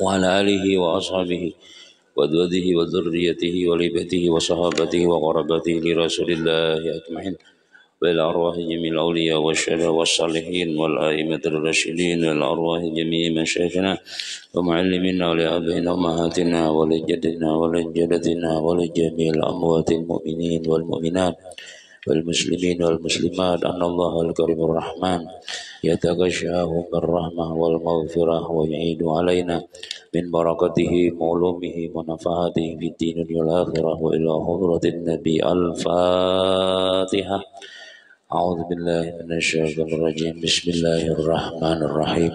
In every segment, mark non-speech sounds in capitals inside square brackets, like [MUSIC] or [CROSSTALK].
وعلى آله وأصحابه ودوده وذريته ولبته وصحابته وقربته لرسول الله أجمعين وإلى أرواح جميع الأولياء والشهداء والصالحين والأئمة الراشدين والأرواح جميع مشايخنا ومعلمينا ولأبينا ومهاتنا ولجدنا ولجدتنا ولجميع الأموات المؤمنين والمؤمنات والمسلمين والمسلمات أن الله الكريم الرحمن يتغشاه من والمغفرة ويعيد علينا من بركته معلومه ونفعته في الدين والآخرة وإلى حضرة النبي الفاتحة أعوذ بالله من الشيطان الرجيم بسم الله الرحمن الرحيم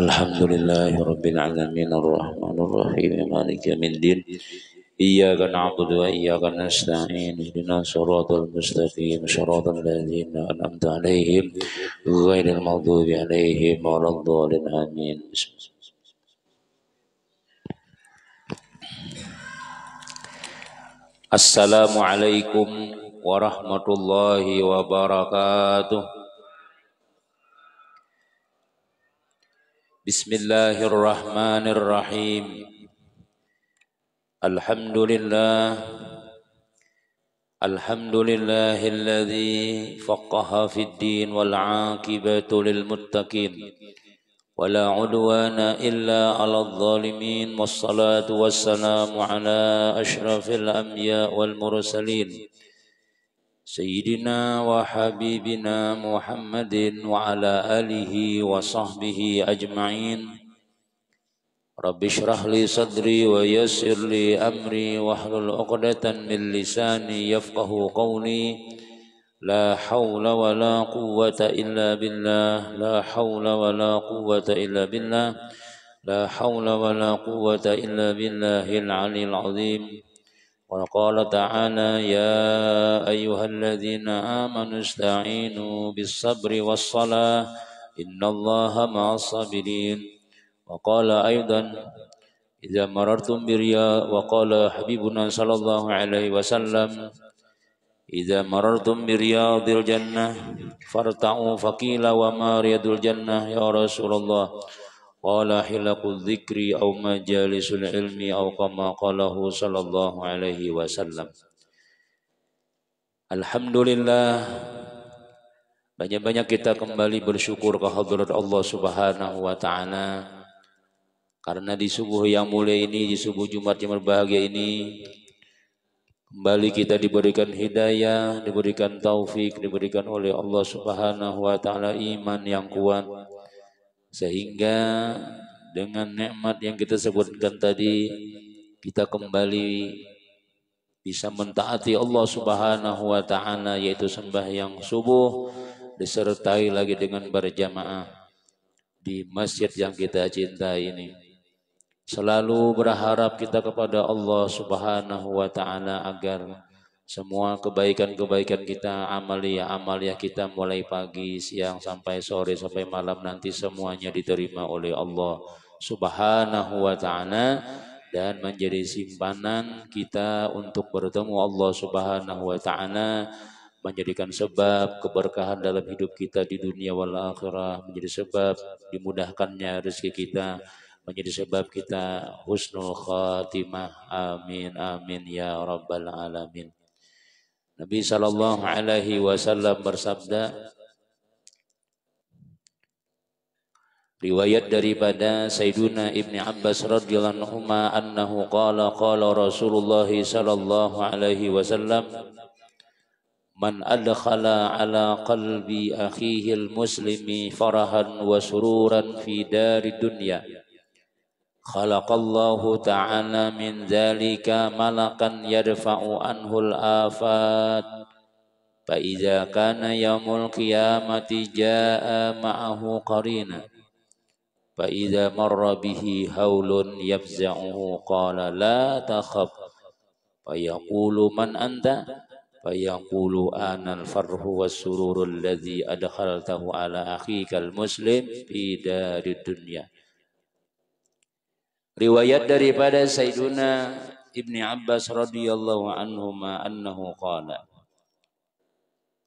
الحمد لله رب العالمين الرحمن الرحيم مالك من دين إياك نعبد وإياك نستعين اهدنا الصراط المستقيم صراط الذين أنعمت عليهم غير المغضوب عليهم ولا الضالين آمين السلام عليكم ورحمة الله وبركاته بسم الله الرحمن الرحيم الحمد لله الحمد لله الذي فقه في الدين والعاقبة للمتقين ولا عدوان إلا على الظالمين والصلاة والسلام على أشرف الأنبياء والمرسلين سيدنا وحبيبنا محمد وعلى آله وصحبه أجمعين رب اشرح لي صدري ويسر لي أمري واحلل عقدة من لساني يفقه قولي لا حول ولا قوة إلا بالله لا حول ولا قوة إلا بالله لا حول ولا قوة إلا بالله العلي العظيم وقال تعالى يا أيها الذين آمنوا استعينوا بالصبر والصلاة إن الله مع الصابرين وقال أيضا إذا مررتم برياء وقال حبيبنا صلى الله عليه وسلم إذا مررتم برياض الجنة فارتعوا فقيل وما رياض الجنة يا رسول الله قال حلق الذكر أو مجالس العلم أو كما قاله صلى الله عليه وسلم Alhamdulillah Banyak-banyak kita kembali bersyukur kehadirat Allah subhanahu wa ta'ala karena di subuh yang mulia ini, di subuh Jumat yang berbahagia ini, kembali kita diberikan hidayah, diberikan taufik, diberikan oleh Allah Subhanahu wa taala iman yang kuat sehingga dengan nikmat yang kita sebutkan tadi kita kembali bisa mentaati Allah Subhanahu wa taala yaitu sembahyang subuh disertai lagi dengan berjamaah di masjid yang kita cintai ini. Selalu berharap kita kepada Allah Subhanahu wa taala agar semua kebaikan-kebaikan kita, amalia-amalia kita mulai pagi, siang sampai sore sampai malam nanti semuanya diterima oleh Allah Subhanahu wa taala dan menjadi simpanan kita untuk bertemu Allah Subhanahu wa taala menjadikan sebab keberkahan dalam hidup kita di dunia wal akhirah menjadi sebab dimudahkannya rezeki kita menjadi sebab kita husnul khatimah. Amin amin ya rabbal alamin. Nabi sallallahu alaihi wasallam bersabda Riwayat daripada Sayyiduna ibni Abbas radhiyallahu anhu annahu qala qala Rasulullah sallallahu alaihi wasallam Man adkhala ala qalbi akhihil muslimi farahan wa sururan fi dari dunya خلق الله تعالى من ذلك ملكا يرفع عنه الآفات فإذا كان يوم القيامة جاء معه قرينا فإذا مر به هول يفزعه قال لا تخف فيقول من أنت فيقول أنا الفرح والسرور الذي أدخلته على أخيك المسلم في دار الدنيا Riwayat daripada Sayyiduna Ibni Abbas radhiyallahu anhu ma annahu qala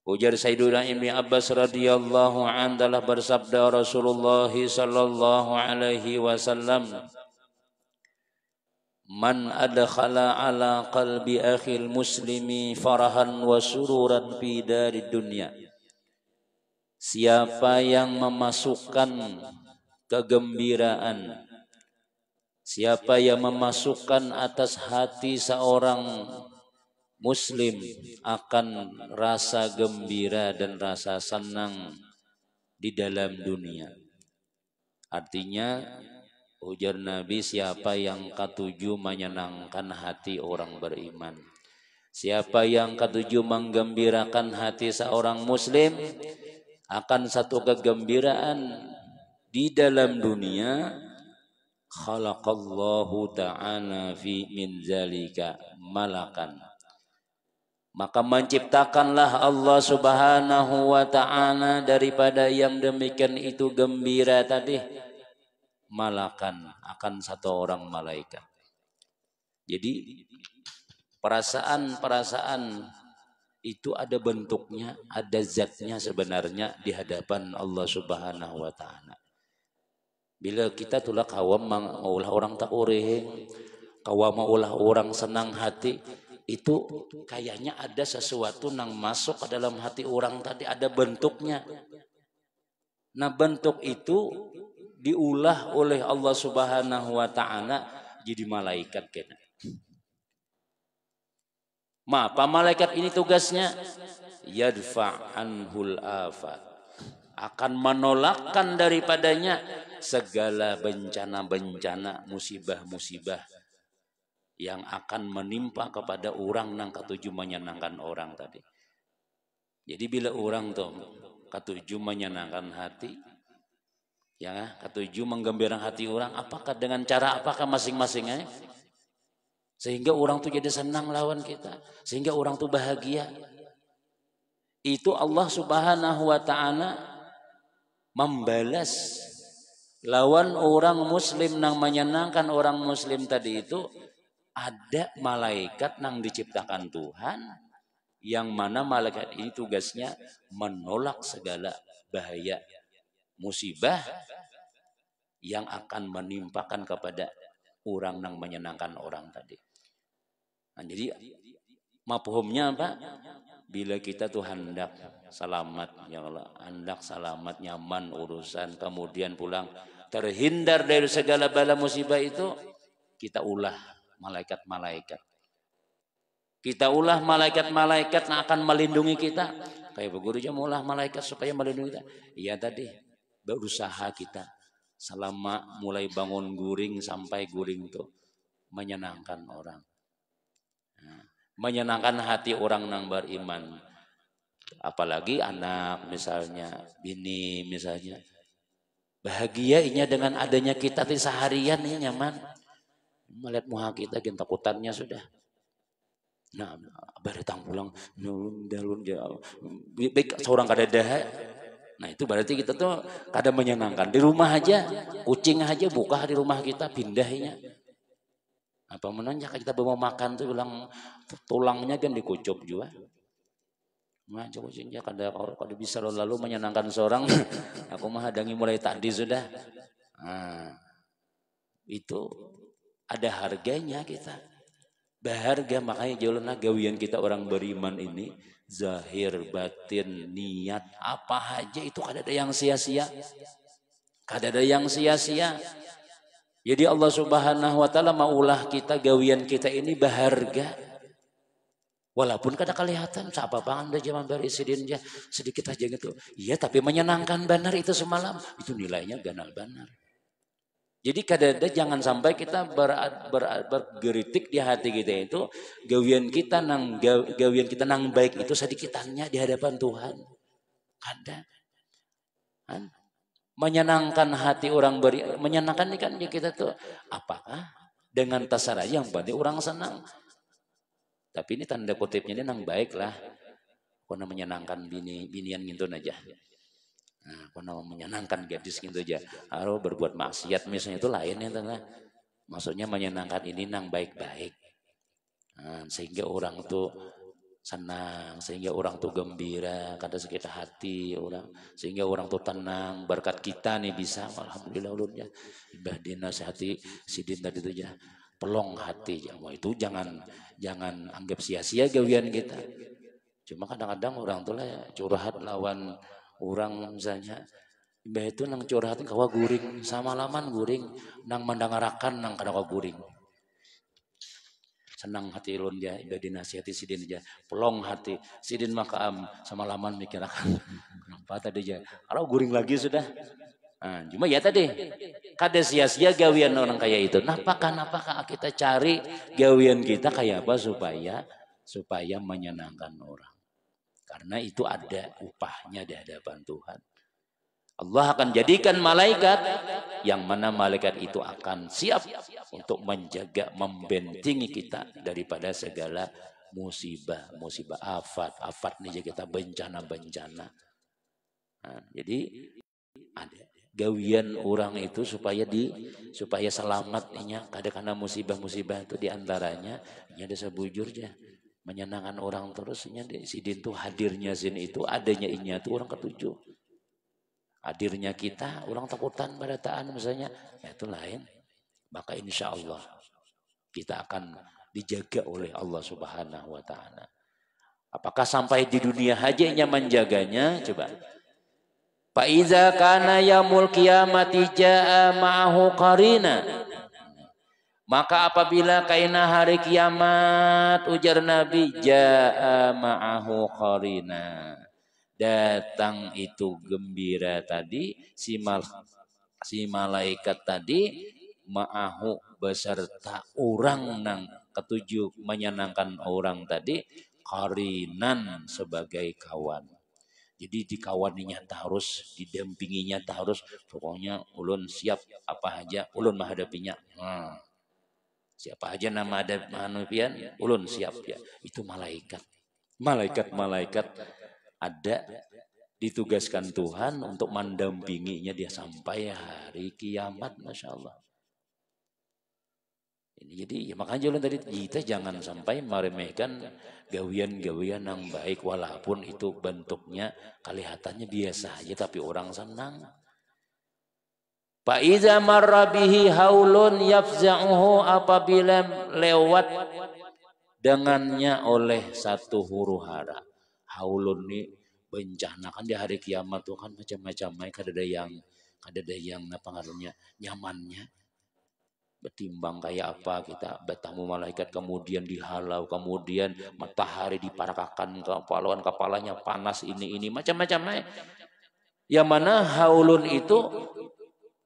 Ujar Sayyiduna Ibni Abbas radhiyallahu an telah bersabda Rasulullah sallallahu alaihi wasallam Man adkhala ala qalbi akhil muslimi farahan wa sururan fi dari dunia Siapa yang memasukkan kegembiraan Siapa yang memasukkan atas hati seorang muslim akan rasa gembira dan rasa senang di dalam dunia. Artinya ujar Nabi siapa yang ketujuh menyenangkan hati orang beriman. Siapa yang ketujuh menggembirakan hati seorang muslim akan satu kegembiraan di dalam dunia khalaqallahu ta'ala fi min zalika malakan maka menciptakanlah Allah Subhanahu wa taala daripada yang demikian itu gembira tadi malakan akan satu orang malaikat. Jadi perasaan-perasaan itu ada bentuknya, ada zatnya sebenarnya di hadapan Allah Subhanahu wa taala. Bila kita tulah kawam mengolah orang tak uring, kawam maulah orang senang hati, itu kayaknya ada sesuatu yang masuk ke dalam hati orang tadi, ada bentuknya. Nah bentuk itu diulah oleh Allah Subhanahu wa taala jadi malaikat kena. Ma, apa malaikat ini tugasnya? Yadfa anhul Akan menolakkan daripadanya segala bencana-bencana, musibah-musibah yang akan menimpa kepada orang nang ketujuh menyenangkan orang tadi. Jadi bila orang tuh ketujuh menyenangkan hati, ya ketujuh menggembirakan hati orang, apakah dengan cara apakah masing-masingnya? Eh? Sehingga orang tuh jadi senang lawan kita, sehingga orang tuh bahagia. Itu Allah Subhanahu wa taala membalas lawan orang muslim yang menyenangkan orang muslim tadi itu ada malaikat yang diciptakan Tuhan yang mana malaikat ini tugasnya menolak segala bahaya musibah yang akan menimpakan kepada orang yang menyenangkan orang tadi. Nah, jadi mafhumnya apa? Bila kita tuh hendak selamat, ya Allah, hendak selamat, nyaman urusan, kemudian pulang terhindar dari segala bala musibah itu, kita ulah malaikat-malaikat. Kita ulah malaikat-malaikat yang akan melindungi kita. Kayak guru aja ulah malaikat supaya melindungi kita. Iya tadi, berusaha kita selama mulai bangun guring sampai guring itu menyenangkan orang. Nah, menyenangkan hati orang yang beriman. Apalagi anak misalnya, bini misalnya. bahagia ini dengan adanya kita di seharian ini nyaman. Melihat muha kita gentakutannya sudah. Nah, baru baratang pulang nulun dalun ya baik seorang kada dah. Nah itu berarti kita tuh kada menyenangkan. Di rumah aja, kucing aja buka di rumah kita pindahnya. Apa menanjak kita mau makan tuh bilang tulangnya kan dikucup juga. Macam nah, kucingnya kada kada bisa lalu menyenangkan seorang. [COUGHS] Aku mah hadangi mulai tadi sudah. Nah, itu ada harganya kita. Berharga makanya nah gawian kita orang beriman ini zahir batin niat apa aja itu kada ada yang sia-sia. Kada ada yang sia-sia. Jadi Allah Subhanahu wa taala maulah kita gawian kita ini berharga. Walaupun kada kelihatan siapa pangan dah zaman bari sidinnya sedikit aja gitu. Iya tapi menyenangkan benar itu semalam itu nilainya ganal benar. Jadi kadang-kadang jangan sampai kita ber, ber, bergeritik di hati kita itu gawian kita nang gawian kita nang baik itu sedikitannya di hadapan Tuhan. Kada. Kan? menyenangkan hati orang beri menyenangkan ini kan kita tuh apakah dengan tasara yang berarti orang senang tapi ini tanda kutipnya ini nang baik lah karena menyenangkan bini binian gitu aja nah karena menyenangkan gadis gitu aja kalau berbuat maksiat misalnya itu lain ya tengah maksudnya menyenangkan ini nang baik-baik nah, sehingga orang tuh senang sehingga orang tuh gembira kata sekitar hati orang sehingga orang tuh tenang berkat kita nih bisa alhamdulillah ulunnya ibadina sehati sidin tadi tuh ya pelong hati ya mau itu jangan jangan anggap sia-sia gawian kita cuma kadang-kadang orang tuh lah ya, curhat lawan orang misalnya ibadah itu nang curhatin kawa guring sama laman guring nang mandangarakan nang kadang guring senang hati ilun dia iya. dinasihati nasihati sidin dia pelong hati sidin maka sama laman mikir akan kenapa tadi dia kalau guring lagi sudah nah, cuma ya tadi kada sia-sia gawian orang kaya itu napakah napakah kita cari gawian kita kayak apa supaya supaya menyenangkan orang karena itu ada upahnya di hadapan Tuhan Allah akan jadikan malaikat yang mana malaikat itu akan siap untuk menjaga, membentingi kita daripada segala musibah, musibah afat, afat nih kita bencana-bencana. Nah, jadi ada gawian orang itu supaya di supaya selamatnya kadang karena musibah-musibah itu diantaranya ini ada sebujurnya menyenangkan orang terusnya si din tuh hadirnya zin itu adanya inya itu orang ketujuh hadirnya kita orang takutan pada taan misalnya ya itu lain maka insya Allah kita akan dijaga oleh Allah Subhanahu wa taala apakah sampai di dunia hanya menjaganya coba Pak iza karena ya qiyamati jaa ma'ahu karina maka apabila kaina hari kiamat ujar Nabi jaa ma'ahu karina datang itu gembira tadi si mal si malaikat tadi ma'ahu beserta orang nang ketujuh menyenangkan orang tadi karinan sebagai kawan jadi di kawannya harus didampinginya harus Pokoknya ulun siap apa aja, ulun menghadapinya. Hmm. Siapa aja nama ada manusia, ulun siap ya. Itu malaikat. Malaikat-malaikat ada ditugaskan Tuhan untuk mendampinginya dia sampai hari kiamat, masya Allah. Ini jadi ya makanya jalan tadi kita jangan sampai meremehkan gawian-gawian yang baik walaupun itu bentuknya kelihatannya biasa aja tapi orang senang. Fa iza haulun apabila lewat dengannya oleh satu huru hara haulun nih bencana kan di hari kiamat tuh kan macam-macam Kada ada yang kada ada yang apa ngarunya nyamannya bertimbang kayak apa kita bertamu malaikat kemudian dihalau kemudian matahari diparakakan kepala kepalanya panas ini ini macam-macam mai yang mana haulun itu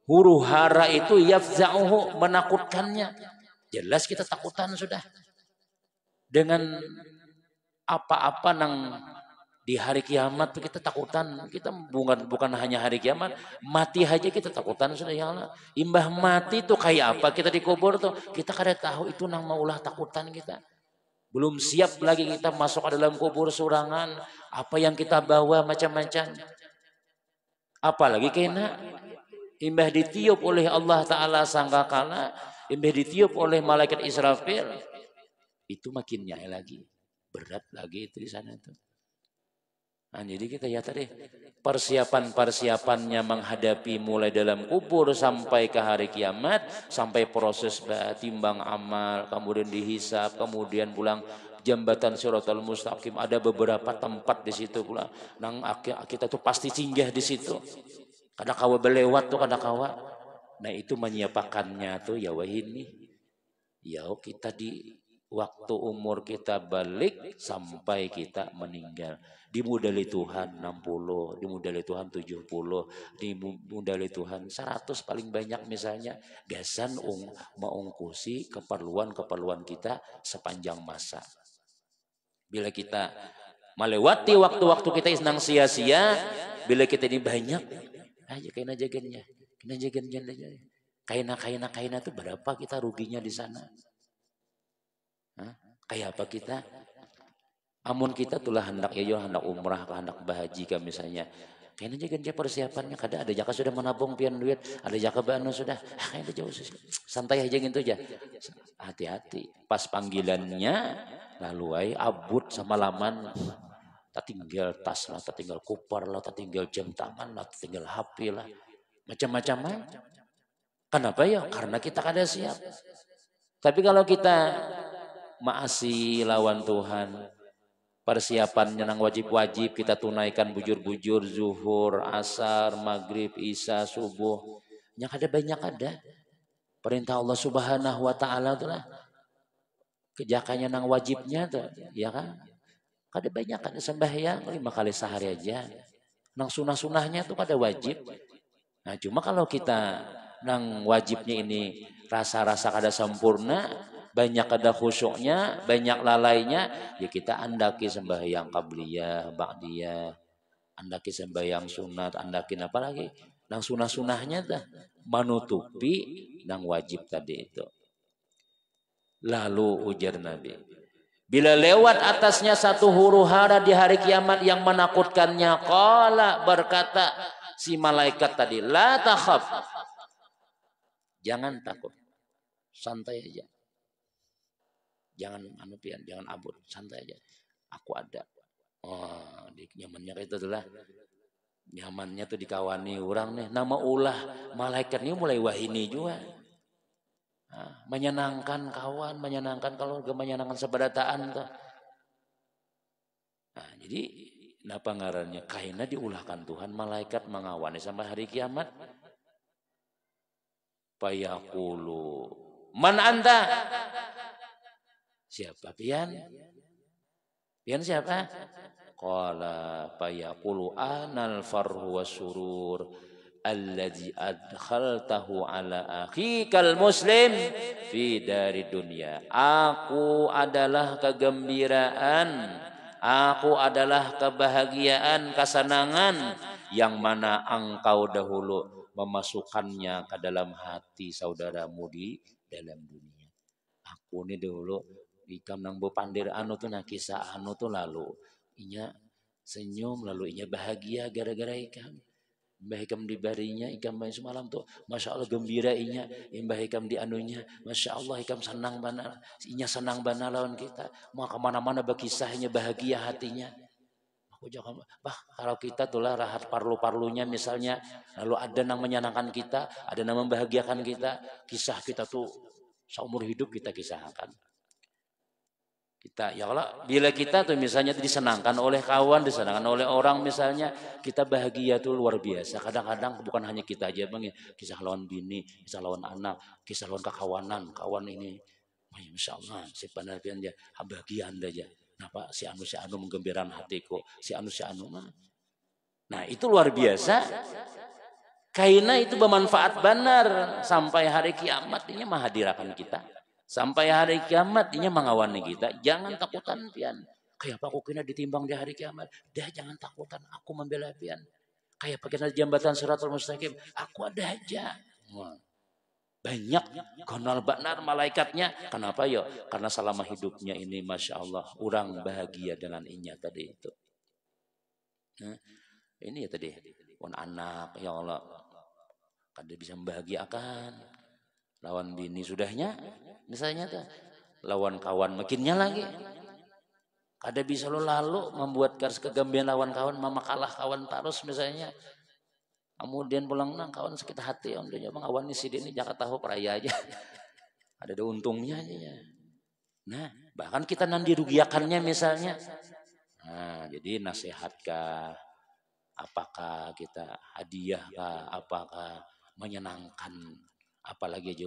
huru hara itu yafza'uhu menakutkannya jelas kita takutan sudah dengan apa-apa nang di hari kiamat kita takutan kita bukan bukan hanya hari kiamat mati aja kita takutan sudah ya Allah imbah mati tuh kayak apa kita dikubur tuh kita kada tahu itu nama ulah takutan kita belum siap lagi kita masuk ke dalam kubur surangan apa yang kita bawa macam-macam apalagi kena imbah ditiup oleh Allah taala sangkakala imbah ditiup oleh malaikat Israfil itu makin nyai lagi berat lagi itu di sana tuh Nah, jadi kita ya tadi persiapan-persiapannya menghadapi mulai dalam kubur sampai ke hari kiamat, sampai proses timbang amal, kemudian dihisap, kemudian pulang jembatan Suratul Mustaqim ada beberapa tempat di situ pula. Nang kita tuh pasti singgah di situ. Kada kawa belewat tuh kada kawa. Nah itu menyiapkannya tuh ya wahini. Ya kita di waktu umur kita balik sampai kita meninggal. Dimudali Tuhan 60, dimudali Tuhan 70, dimudali Tuhan 100 paling banyak misalnya. Gasan um, mengungkusi keperluan-keperluan kita sepanjang masa. Bila kita melewati waktu-waktu kita senang sia-sia, bila kita ini banyak, aja kena jagennya, kena jagennya, kena kaina kaina kaina itu berapa kita ruginya di sana? Kayak apa kita? Amun kita itulah hendak ya, ya hendak umrah, hendak bahaji kan misalnya. Kayaknya aja kerja persiapannya. Kadang ada jaka sudah menabung pian duit, ada jaka bano sudah. Ah, kayaknya jauh sih. Santai aja gitu aja. Hati-hati. Pas panggilannya, lalu ay abut sama laman. Tak tinggal tas lah, tak tinggal kupar lah, tak tinggal jam tangan lah, tak tinggal HP lah. Macam-macam lah. Eh. Kenapa ya? Karena kita kada siap. Tapi kalau kita maasi lawan Tuhan persiapan nyenang wajib-wajib kita tunaikan bujur-bujur zuhur, asar, maghrib, isya, subuh. Yang ada banyak ada. Perintah Allah Subhanahu wa taala itulah kejakannya nang wajibnya itu ya kan? Kade banyak ada sembahyang lima kali sehari aja. Nang sunah-sunahnya itu ada wajib. Nah, cuma kalau kita nang wajibnya ini rasa-rasa kada sempurna, banyak ada khusyuknya, banyak lalainya, ya kita andaki sembahyang qabliyah, ba'diyah, andaki sembahyang sunat, andakin apa lagi? Nang sunah-sunahnya dah menutupi nang wajib tadi itu. Lalu ujar Nabi, bila lewat atasnya satu huru hara di hari kiamat yang menakutkannya, kala berkata si malaikat tadi, la takhaf. Jangan takut. Santai aja jangan anu pian jangan abur santai aja aku ada oh di nyamannya itu adalah nyamannya tuh dikawani orang nih nama ulah malaikatnya mulai wah ini juga nah, menyenangkan kawan menyenangkan kalau gak menyenangkan sebadataan tuh nah, jadi napa ngarannya kainnya diulahkan Tuhan malaikat mengawani sampai hari kiamat payakulu man anta Siapa? Pian? Pian siapa? Qala yaqulu anal farhu wasurur alladzi adkhaltahu ala akhikal muslim fi dari dunia. Aku adalah kegembiraan, aku adalah kebahagiaan, kesenangan yang mana engkau dahulu memasukkannya ke dalam hati saudaramu di dalam dunia. Aku ini dahulu ikam nang pandir anu tu nang kisah anu tu lalu inya senyum lalu inya bahagia gara-gara ikam Mbah Hikam di barinya, main semalam tuh, Masya Allah gembira inya, Mbah Hikam di anunya, Masya Allah ikan senang bana, inya senang bana lawan kita, mau kemana-mana berkisahnya, bahagia hatinya. Aku jangan, bah kalau kita tuh lah rahat parlu-parlunya misalnya, lalu ada yang menyenangkan kita, ada yang membahagiakan kita, kisah kita tuh seumur hidup kita kisahkan kita ya Allah bila kita tuh misalnya disenangkan oleh kawan disenangkan oleh orang misalnya kita bahagia tuh luar biasa kadang-kadang bukan hanya kita aja bang ya. kisah lawan bini kisah lawan anak kisah lawan kekawanan kawan ini wah ya, Masya si penerbian dia ah, bahagia anda aja kenapa si anu si anu menggembirakan hatiku si anu si anu nah, nah itu luar biasa kaina itu bermanfaat benar sampai hari kiamat ini menghadirkan kita Sampai hari kiamat dia mengawani kita. Jangan takutan pian. Kayak aku kena ditimbang di hari kiamat. Dah jangan takutan. Aku membela pian. Kayak pakai jambatan suratul mustaqim. Aku ada aja. Banyak konal baknar malaikatnya. Kenapa yo? Karena selama hidupnya ini Masya Allah. Orang bahagia dengan inya tadi itu. ini ya tadi. Pun anak ya Allah. Kan dia bisa membahagiakan lawan bini sudahnya misalnya tuh lawan kawan makinnya lagi ada bisa lo lalu membuat garis kegembiraan lawan kawan mama kalah kawan tarus misalnya kemudian pulang nang kawan sakit hati om dia bang awan ini si ini jangan tahu peraya aja [LAUGHS] ada ada untungnya aja ya. nah bahkan kita nanti rugiakannya misalnya nah jadi nasihatkah apakah kita hadiahkah apakah menyenangkan apalagi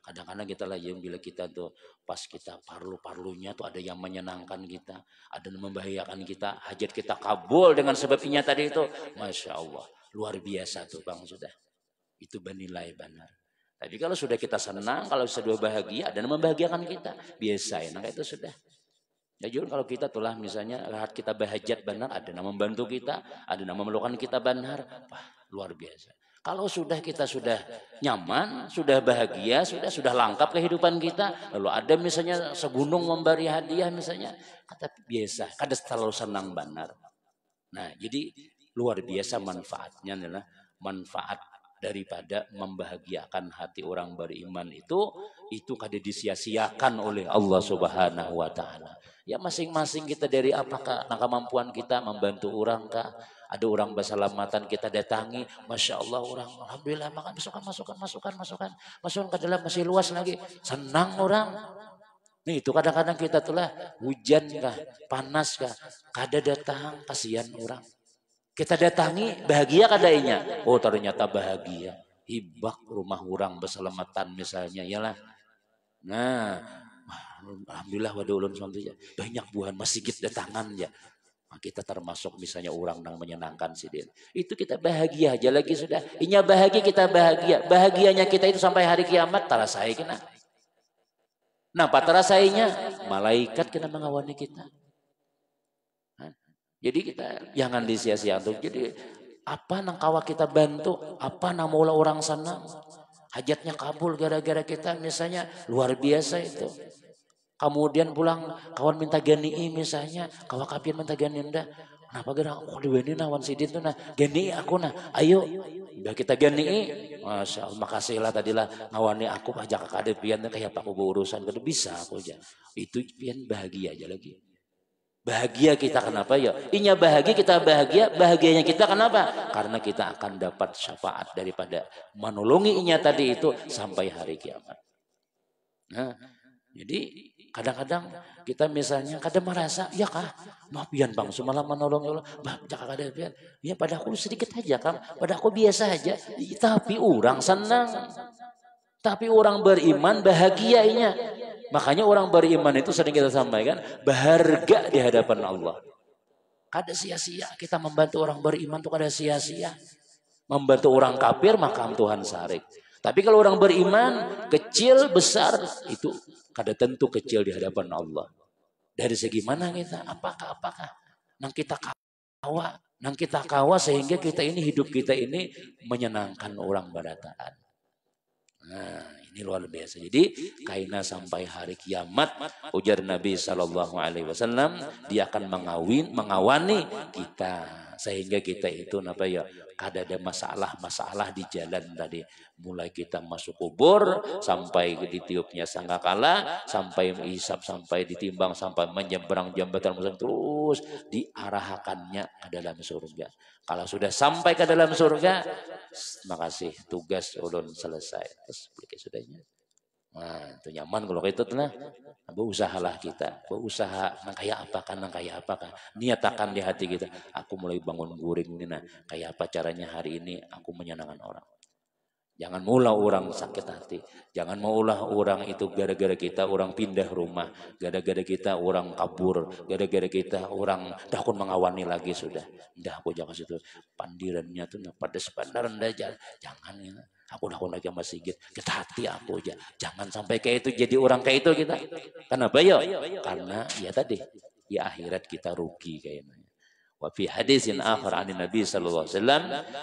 kadang-kadang kita lah yang bila kita tuh pas kita parlu-parlunya tuh ada yang menyenangkan kita ada yang membahayakan kita hajat kita kabul dengan sebabnya tadi itu Masya Allah luar biasa tuh Bang sudah itu bernilai benar tapi kalau sudah kita senang kalau sudah bahagia ada yang membahagiakan kita biasa enak itu sudah Ya jujur kalau kita tulah misalnya rahat kita bahajat benar, ada yang membantu kita, ada yang memerlukan kita benar, wah luar biasa. Kalau sudah kita sudah nyaman, sudah bahagia, sudah sudah lengkap kehidupan kita, lalu ada misalnya segunung memberi hadiah misalnya, kata biasa, kada terlalu senang banar. Nah, jadi luar biasa manfaatnya adalah manfaat daripada membahagiakan hati orang beriman itu itu kada disia-siakan oleh Allah Subhanahu wa taala. Ya masing-masing kita dari apakah nah, kemampuan kita membantu orang kah ada orang berselamatan kita datangi, masya Allah orang, alhamdulillah makan masukan masukan masukan masukan masukan ke dalam masih luas lagi, senang orang. Nih itu kadang-kadang kita telah hujan kah, panas kah, kada datang kasihan orang. Kita datangi bahagia kadainya. Oh ternyata bahagia. Hibak rumah orang berselamatan misalnya, iyalah Nah, Alhamdulillah wadah ulun ya, banyak buahan masih kita datangan ya. Ah, kita termasuk misalnya orang yang menyenangkan si dia. Itu kita bahagia aja lagi sudah. Inya bahagia kita bahagia. Bahagianya kita itu sampai hari kiamat saya kena. Nah, terasainya malaikat kena mengawani kita. jadi kita jangan disia-sia untuk jadi apa nang kawa kita bantu, apa nang mula orang sana Hajatnya kabul gara-gara kita misalnya luar biasa itu. Kemudian pulang kawan minta gani misalnya, kawan kapian minta gani nda. Kenapa gak aku oh, diweni nawan sidin tuh nah gani aku nah ayo biar kita gani Masya Allah makasih lah tadi lah ngawani aku pajak kakak pian kayak aku berurusan kada bisa aku aja itu pian bahagia aja lagi Bahagia kita kenapa ya? Inya bahagia kita bahagia, bahagianya kita kenapa? Karena kita akan dapat syafaat daripada menolongi inya tadi itu sampai hari kiamat. Nah, jadi Kadang-kadang kita misalnya kadang merasa, ya kah, maafian bang, semalam menolong Allah, bah cakap ada pian. Ya pada aku sedikit aja kan, pada aku biasa aja. Tapi orang senang, tapi orang beriman bahagianya. Makanya orang beriman itu sering kita sampaikan, berharga di hadapan Allah. Kada sia-sia kita membantu orang beriman itu kada sia-sia. Membantu orang kafir makam Tuhan sarik. Tapi kalau orang beriman kecil besar itu kada tentu kecil di hadapan Allah. Dari segi mana kita? Apakah apakah? Nang kita kawa, nang kita kawa sehingga kita ini hidup kita ini menyenangkan orang barataan. Nah, ini luar biasa. Jadi kaina sampai hari kiamat ujar Nabi Shallallahu Alaihi Wasallam dia akan mengawin mengawani kita sehingga kita itu apa ya kadang ada masalah-masalah di jalan tadi mulai kita masuk kubur sampai ditiupnya sangkakala sampai isap sampai ditimbang sampai menyeberang jembatan musang terus diarahkannya ke dalam surga kalau sudah sampai ke dalam surga makasih tugas ulun selesai terus sudahnya Nah, itu nyaman kalau nah. Nah, kita tenang. Berusahalah kita, berusaha nang kaya apakan, nang kaya Niat kan? Niatakan di hati kita, aku mulai bangun guring ini nah, Kaya apa caranya hari ini aku menyenangkan orang. Jangan mula orang sakit hati. Jangan maulah orang itu gara-gara kita orang pindah rumah. Gara-gara kita orang kabur. Gara-gara kita orang Dah takut mengawani lagi sudah. Dah aku jangan situ. Pandirannya tuh nah, pada pandar jangan. Jangan ya. Aku nak nak sama sigit. Kita hati aku aja. Jangan sampai kayak itu jadi orang kayak itu kita. Kenapa ya? Karena ya tadi ya akhirat kita rugi kayaknya. Wa fi hadisin akhir an Nabi sallallahu alaihi wasallam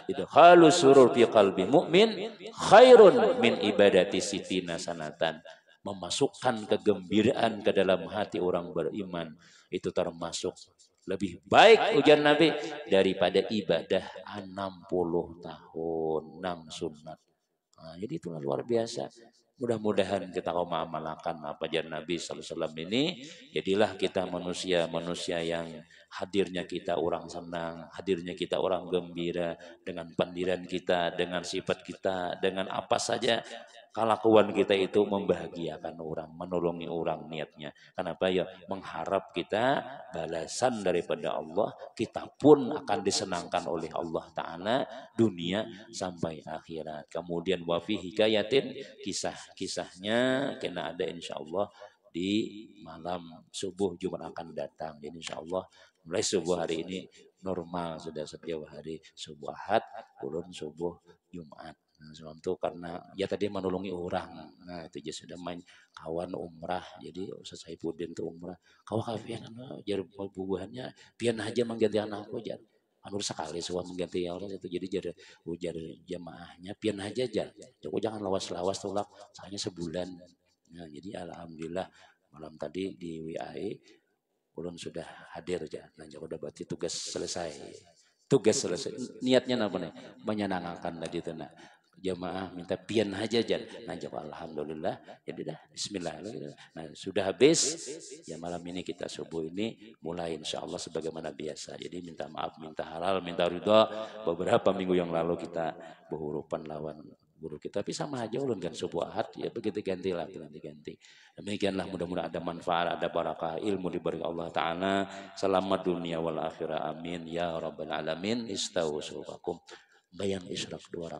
idkhalu surur fi qalbi mukmin khairun min ibadati sitina sanatan. Memasukkan kegembiraan ke dalam hati orang beriman itu termasuk lebih baik ujian Nabi daripada ibadah 60 tahun 6 sunat. Nah, jadi itulah luar biasa. Mudah-mudahan kita amalkan apa ajar Nabi SAW ini. Jadilah kita manusia-manusia yang hadirnya kita orang senang, hadirnya kita orang gembira dengan pandiran kita, dengan sifat kita, dengan apa saja kelakuan kita itu membahagiakan orang, menolongi orang niatnya. Kenapa ya? Mengharap kita balasan daripada Allah, kita pun akan disenangkan oleh Allah Ta'ala dunia sampai akhirat. Kemudian wafi hikayatin, kisah-kisahnya kena ada insya Allah di malam subuh Jumat akan datang. Jadi insya Allah mulai subuh hari ini normal sudah setiap hari subuh ahad, ulun subuh Jumat sebab itu karena ya tadi menolongi orang nah itu jadi sudah main kawan umrah jadi usah saya pudin tuh umrah kau kafian jadi buahnya pian aja mengganti anakku jadi anur sekali semua mengganti Allah itu jadi jadi ujar jamaahnya pian aja jar cukup jangan lawas-lawas tolak hanya sebulan nah jadi alhamdulillah malam tadi di WAE ulun sudah hadir aja nah udah berarti tugas selesai tugas selesai niatnya apa nih menyenangkan tadi itu nah jamaah minta pian aja jan. nah jawab alhamdulillah ya sudah bismillah nah sudah habis ya malam ini kita subuh ini mulai insyaallah sebagaimana biasa jadi minta maaf minta halal minta ridha beberapa minggu yang lalu kita berhurufan lawan guru kita tapi sama aja ulun kan subuh ahad ya begitu ganti lah ganti ganti demikianlah mudah-mudahan ada manfaat ada barakah ilmu diberi Allah taala selamat dunia wal akhirah amin ya rabbal alamin istau bayang bayan dua